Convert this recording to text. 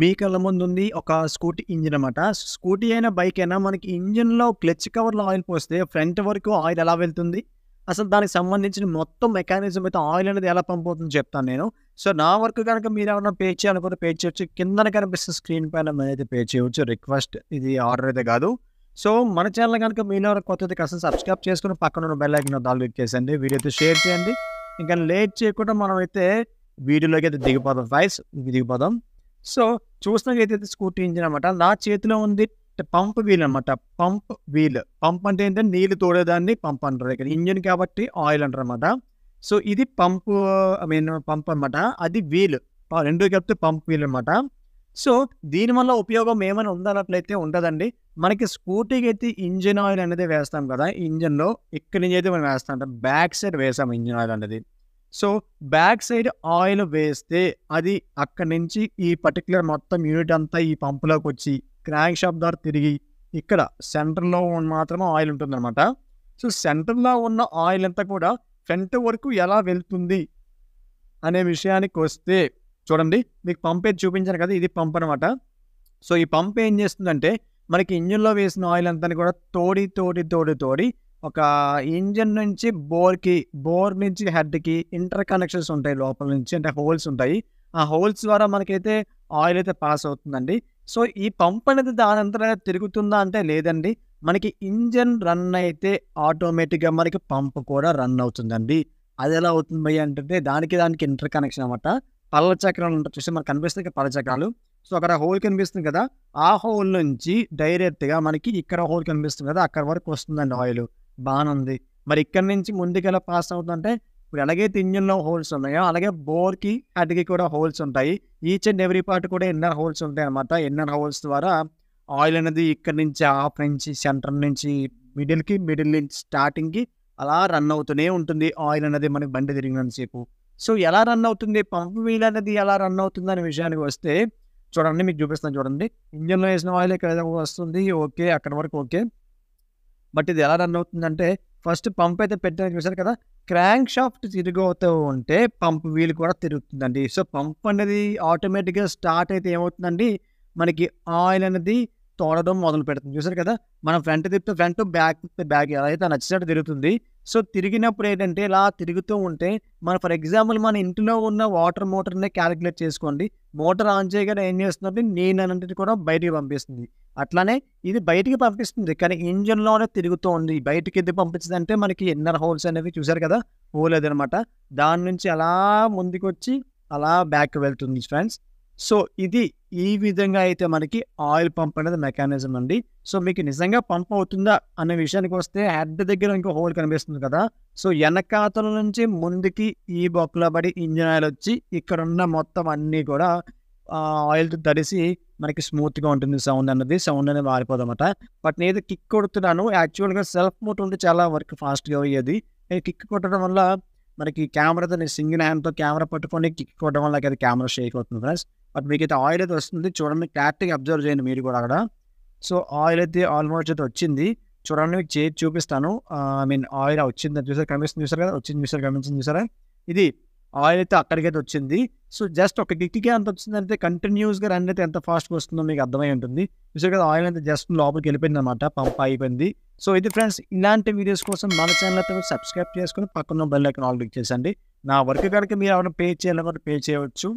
మీ ముందు ఉంది ఒక స్కూటీ ఇంజిన్ అనమాట స్కూటీ అయినా బైక్ అయినా మనకి ఇంజిన్లో క్లచ్ కవర్లో ఆయిల్ పోస్తే ఫ్రంట్ వరకు ఆయిల్ ఎలా వెళ్తుంది అసలు దానికి సంబంధించిన మొత్తం మెకానిజం అయితే ఆయిల్ అనేది ఎలా పంప్ చెప్తాను నేను సో నా వర్క్ కనుక మీరు ఏమైనా పే చేయాలనుకున్న పే చేయొచ్చు కింద కనిపిస్తున్న స్క్రీన్ పైన అయితే పే చేయవచ్చు రిక్వెస్ట్ ఇది ఆర్డర్ అయితే కాదు సో మన ఛానల్ కనుక మీలో కొత్తది కాస్త సబ్స్క్రైబ్ చేసుకుని పక్కన ఉన్న బెల్ ఐకన్ దాల్ క్లిక్ వీడియో అయితే షేర్ చేయండి ఇంకా లేట్ చేయకుండా మనం అయితే వీడియోలోకి అయితే దిగిపోదాం ఫైల్స్ దిగిపోదాం సో చూసినట్లయితే స్కూటీ ఇంజిన్ అనమాట నా చేతిలో ఉంది పంప్ వీల్ అనమాట పంప్ వీల్ పంప్ అంటే ఏంటంటే నీళ్లు తోడేదాన్ని పంప్ అంటారు ఇక్కడ ఇంజిన్ కాబట్టి ఆయిల్ అంటారు అనమాట సో ఇది పంప్ ఐ మీన్ పంప్ అనమాట అది వీల్ రెండు కలిపితే పంప్ వీల్ అనమాట సో దీనివల్ల ఉపయోగం ఏమైనా ఉందన్నట్లయితే ఉండదండి మనకి స్కూటీకి అయితే ఇంజిన్ ఆయిల్ అనేది వేస్తాం కదా ఇంజిన్లో ఇక్కడి నుంచి అయితే మనం వేస్తాం అంటే బ్యాక్ సైడ్ వేసాం ఇంజిన్ ఆయిల్ అనేది సో బ్యాక్ సైడ్ ఆయిల్ వేస్తే అది అక్కడి నుంచి ఈ పర్టికులర్ మొత్తం యూనిట్ అంతా ఈ పంపులోకి వచ్చి క్రాంక్ షాప్ ద్వారా తిరిగి ఇక్కడ సెంటర్లో మాత్రమే ఆయిల్ ఉంటుందన్నమాట సో సెంటర్లో ఉన్న ఆయిల్ అంతా కూడా ఫ్రంట్ వరకు ఎలా వెళ్తుంది అనే విషయానికి వస్తే చూడండి మీకు పంప్ ఏది చూపించాను కదా ఇది పంప్ అనమాట సో ఈ పంప్ ఏం చేస్తుందంటే మనకి ఇంజిన్లో వేసిన ఆయిల్ అంతా కూడా తోడి తోడి తోడి తోడి ఒక ఇంజన్ నుంచి బోర్కి బోర్ నుంచి హెడ్కి ఇంటర్ కనెక్షన్స్ ఉంటాయి లోపల నుంచి అంటే హోల్స్ ఉంటాయి ఆ హోల్స్ ద్వారా మనకైతే ఆయిల్ అయితే పాస్ అవుతుందండి సో ఈ పంప్ అనేది దాని అంతా తిరుగుతుందా అంటే లేదండి మనకి ఇంజన్ రన్ అయితే ఆటోమేటిక్గా మనకి పంప్ కూడా రన్ అవుతుందండి అది ఎలా అవుతుంది భయ్య అంటే దానికి దానికి ఇంటర్ కనెక్షన్ అనమాట పళ్ళ చక్రాలు ఉంటాయి చూస్తే మనకు కనిపిస్తుంది పళ్ళ చక్రాలు సో అక్కడ హోల్ కనిపిస్తుంది కదా ఆ హోల్ నుంచి డైరెక్ట్గా మనకి ఇక్కడ హోల్ కనిపిస్తుంది కదా అక్కడ వరకు వస్తుందండి ఆయిల్ బాగానుంది మరి ఇక్కడ నుంచి ముందుకెలా పాస్ అవుతుందంటే ఇప్పుడు ఎలాగైతే ఇంజిన్లో హోల్స్ ఉన్నాయో అలాగే బోర్కి అటుకి కూడా హోల్స్ ఉంటాయి ఈచ్ అండ్ ఎవ్రీ పార్ట్ కూడా ఎన్నర్ హోల్స్ ఉంటాయి అనమాట ఎన్నర్ హోల్స్ ద్వారా ఆయిల్ అనేది ఇక్కడ నుంచి ఆఫ్ నుంచి సెంటర్ నుంచి మిడిల్కి మిడిల్ నుంచి స్టార్టింగ్కి అలా రన్ అవుతూనే ఉంటుంది ఆయిల్ అనేది మనకి బండి తిరిగినంతసేపు సో ఎలా రన్ అవుతుంది పంప్ వీల్ అనేది ఎలా రన్ అవుతుంది అనే విషయానికి వస్తే చూడండి మీకు చూపిస్తాను చూడండి ఇంజన్లో వేసిన ఆయిల్ ఎక్కడ వస్తుంది ఓకే అక్కడ వరకు ఓకే బట్ ఇది ఎలా రన్ అవుతుందంటే ఫస్ట్ పంప్ అయితే పెట్టడానికి చూసారు కదా క్రాంక్ షాఫ్ట్ తిరుగుతూ ఉంటే పంప్ వీల్ కూడా తిరుగుతుందండి సో పంప్ అనేది ఆటోమేటిక్గా స్టార్ట్ అయితే ఏమవుతుందండి మనకి ఆయిల్ అనేది తోడడం మొదలు పెడుతుంది చూసారు కదా మనం ఫ్రంట్ తిప్పితే ఫ్రంట్ బ్యాక్ తిప్పితే బ్యాక్ ఎలా అయితే నచ్చినట్టు తిరుగుతుంది సో తిరిగినప్పుడు ఏంటంటే ఇలా తిరుగుతూ ఉంటే మన ఫర్ ఎగ్జాంపుల్ మన ఇంట్లో ఉన్న వాటర్ మోటార్ని క్యాలిక్యులేట్ చేసుకోండి మోటార్ ఆన్ చేయగానే ఏం చేస్తుంది నేను అనేది కూడా బయటికి పంపిస్తుంది అట్లానే ఇది బయటికి పంపిస్తుంది కానీ ఇంజన్లోనే తిరుగుతూ ఉంది బయటికి ఇది పంపించదంటే మనకి ఇన్నర్ హోల్స్ అనేవి చూసారు కదా పోలేదనమాట దాని నుంచి అలా ముందుకు వచ్చి అలా బ్యాక్ వెళ్తుంది ఫ్రెండ్స్ సో ఇది ఈ విధంగా అయితే మనకి ఆయిల్ పంప్ అనేది మెకానిజం అండి సో మీకు నిజంగా పంప్ అవుతుందా అనే విషయానికి వస్తే హెడ్ దగ్గర ఇంకో హోల్ కనిపిస్తుంది కదా సో వెనకాతల నుంచి ముందుకి ఈ బొక్కలో పడి ఇంజిన్ ఆయిల్ వచ్చి ఇక్కడ ఉన్న మొత్తం అన్నీ కూడా ఆయిల్తో తడిసి మనకి స్మూత్గా ఉంటుంది సౌండ్ అన్నది సౌండ్ అనేది మారిపోదన్నమాట బట్ నేను కిక్ కొడుతున్నాను యాక్చువల్గా సెల్ఫ్ మోట్ ఉంటే చాలా వర్క్ ఫాస్ట్గా అయ్యేది నేను కిక్ కొట్టడం వల్ల మనకి కెమెరాతో నేను సింగిల్ హ్యాండ్తో కెమెరా పట్టుకొని కిక్ కొట్టడం వల్ల అది కెమెరా షేక్ అవుతుంది ఫ్రెండ్స్ బట్ మీకు అయితే ఆయిల్ అయితే వస్తుంది చూడండి క్లారిటీగా అబ్జర్వ్ చేయండి మీరు కూడా అక్కడ సో ఆయిల్ అయితే ఆల్మోస్ట్ అయితే వచ్చింది చూడండి మీకు చేతి చూపిస్తాను ఐ మీన్ ఆయిల్ వచ్చింది చూసారు కనిపిస్తుంది చూసారు కదా వచ్చింది చూసారు కనిపించింది చూసారా ఇది ఆయిల్ అయితే అక్కడికైతే వచ్చింది సో జస్ట్ ఒక గిట్టికే అంత అయితే కంటిన్యూస్గా రన్ అయితే ఎంత ఫాస్ట్గా వస్తుందో మీకు అర్థమై ఉంటుంది చూసారు కదా ఆయిల్ అయితే జస్ట్ లోపలికి వెళ్ళిపోయింది అనమాట పంప్ అయిపోయింది సో ఇది ఫ్రెండ్స్ ఇలాంటి వీడియోస్ కోసం మన ఛానల్ అయితే సబ్స్క్రైబ్ చేసుకుని పక్కన బెల్ ఐకన్ ఆల్ క్లిక్ చేసండి నా వర్క్ కనుక మీరు ఎవరైనా పే చేయాలి పే చేయవచ్చు